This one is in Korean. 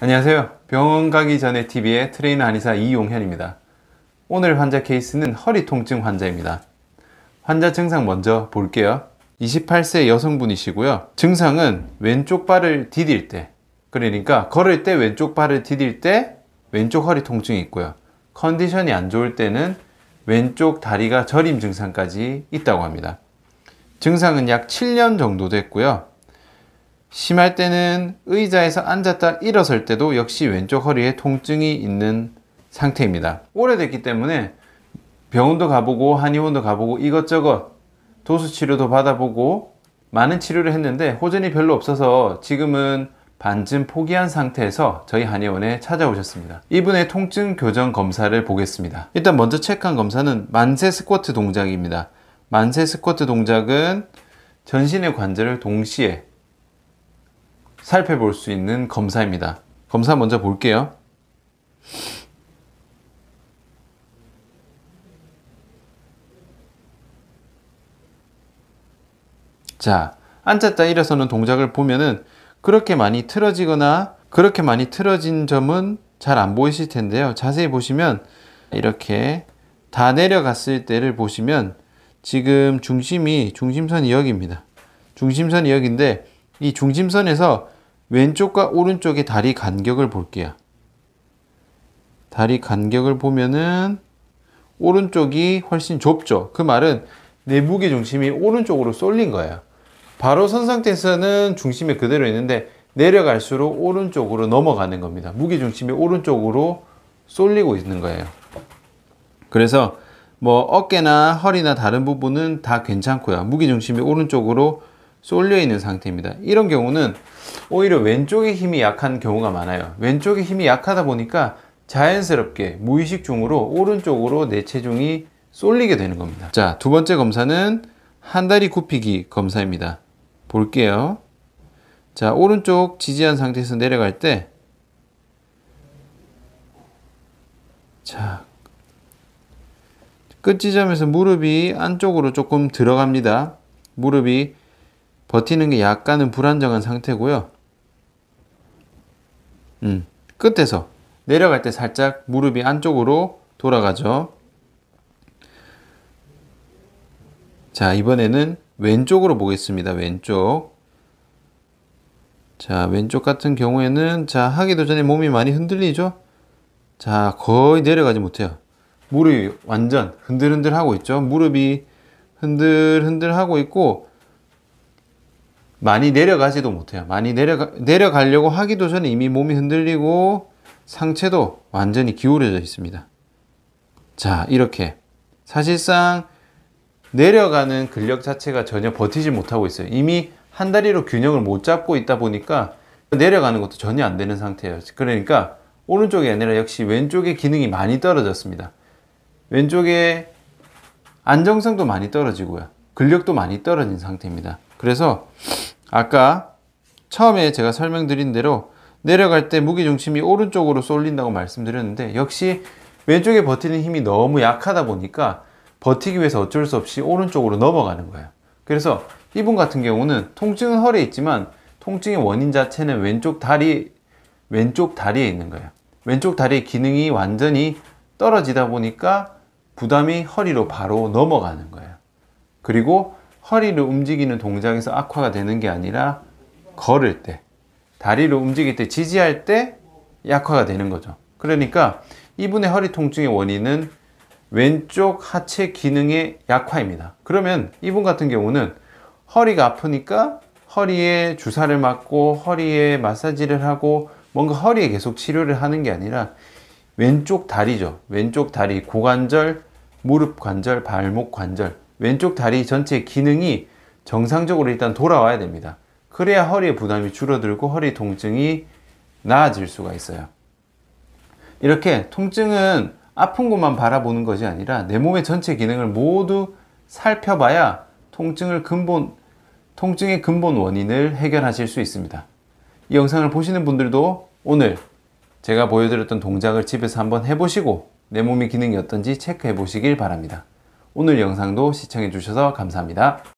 안녕하세요. 병원 가기 전에 TV의 트레이너 한의사 이용현입니다. 오늘 환자 케이스는 허리 통증 환자입니다. 환자 증상 먼저 볼게요. 28세 여성분이시고요. 증상은 왼쪽 발을 디딜 때, 그러니까 걸을 때 왼쪽 발을 디딜 때 왼쪽 허리 통증이 있고요. 컨디션이 안 좋을 때는 왼쪽 다리가 저림 증상까지 있다고 합니다. 증상은 약 7년 정도 됐고요. 심할 때는 의자에서 앉았다 일어설 때도 역시 왼쪽 허리에 통증이 있는 상태입니다. 오래됐기 때문에 병원도 가보고 한의원도 가보고 이것저것 도수치료도 받아보고 많은 치료를 했는데 호전이 별로 없어서 지금은 반쯤 포기한 상태에서 저희 한의원에 찾아오셨습니다. 이분의 통증 교정 검사를 보겠습니다. 일단 먼저 체크한 검사는 만세 스쿼트 동작입니다. 만세 스쿼트 동작은 전신의 관절을 동시에 살펴볼 수 있는 검사입니다. 검사 먼저 볼게요. 자, 앉았다 일어서는 동작을 보면은 그렇게 많이 틀어지거나 그렇게 많이 틀어진 점은 잘 안 보이실 텐데요. 자세히 보시면 이렇게 다 내려갔을 때를 보시면 지금 중심이 중심선이 여기입니다. 중심선이 여기인데 이 중심선에서 왼쪽과 오른쪽의 다리 간격을 볼게요. 다리 간격을 보면은 오른쪽이 훨씬 좁죠. 그 말은 내 무게 중심이 오른쪽으로 쏠린 거예요. 바로 선 상태에서는 중심이 그대로 있는데 내려갈수록 오른쪽으로 넘어가는 겁니다. 무게 중심이 오른쪽으로 쏠리고 있는 거예요. 그래서 뭐 어깨나 허리나 다른 부분은 다 괜찮고요. 무게 중심이 오른쪽으로 쏠려 있는 상태입니다. 이런 경우는 오히려 왼쪽의 힘이 약한 경우가 많아요. 왼쪽의 힘이 약하다 보니까 자연스럽게 무의식 중으로 오른쪽으로 내 체중이 쏠리게 되는 겁니다. 자, 두 번째 검사는 한 다리 굽히기 검사입니다. 볼게요. 자, 오른쪽 지지한 상태에서 내려갈 때 자, 끝 지점에서 무릎이 안쪽으로 조금 들어갑니다. 무릎이 버티는 게 약간은 불안정한 상태고요. 음, 끝에서 내려갈 때 살짝 무릎이 안쪽으로 돌아가죠. 자, 이번에는 왼쪽으로 보겠습니다. 왼쪽. 자, 왼쪽 같은 경우에는 자, 하기도 전에 몸이 많이 흔들리죠? 자, 거의 내려가지 못해요. 무릎이 완전 흔들흔들 하고 있죠. 무릎이 흔들흔들 하고 있고 많이 내려가지도 못해요. 많이 내려가, 내려가려고 하기도 전에 이미 몸이 흔들리고 상체도 완전히 기울어져 있습니다. 자, 이렇게. 사실상 내려가는 근력 자체가 전혀 버티지 못하고 있어요. 이미 한 다리로 균형을 못 잡고 있다 보니까 내려가는 것도 전혀 안 되는 상태예요. 그러니까 오른쪽이 아니라 역시 왼쪽의 기능이 많이 떨어졌습니다. 왼쪽에 안정성도 많이 떨어지고요. 근력도 많이 떨어진 상태입니다. 그래서 아까 처음에 제가 설명드린 대로 내려갈 때 무게중심이 오른쪽으로 쏠린다고 말씀드렸는데 역시 왼쪽에 버티는 힘이 너무 약하다 보니까 버티기 위해서 어쩔 수 없이 오른쪽으로 넘어가는 거예요 그래서 이분 같은 경우는 통증은 허리에 있지만 통증의 원인 자체는 왼쪽 다리 왼쪽 다리에 있는 거예요 왼쪽 다리의 기능이 완전히 떨어지다 보니까 부담이 허리로 바로 넘어가는 거예요 그리고 허리를 움직이는 동작에서 악화가 되는 게 아니라 걸을 때, 다리를 움직일 때, 지지할 때 약화가 되는 거죠. 그러니까 이분의 허리 통증의 원인은 왼쪽 하체 기능의 약화입니다. 그러면 이분 같은 경우는 허리가 아프니까 허리에 주사를 맞고 허리에 마사지를 하고 뭔가 허리에 계속 치료를 하는 게 아니라 왼쪽 다리죠. 왼쪽 다리, 고관절, 무릎 관절, 발목 관절 왼쪽 다리 전체 기능이 정상적으로 일단 돌아와야 됩니다. 그래야 허리의 부담이 줄어들고 허리 통증이 나아질 수가 있어요. 이렇게 통증은 아픈 곳만 바라보는 것이 아니라 내 몸의 전체 기능을 모두 살펴봐야 통증을 근본 통증의 근본 원인을 해결하실 수 있습니다. 이 영상을 보시는 분들도 오늘 제가 보여드렸던 동작을 집에서 한번 해보시고 내 몸의 기능이 어떤지 체크해 보시길 바랍니다. 오늘 영상도 시청해주셔서 감사합니다.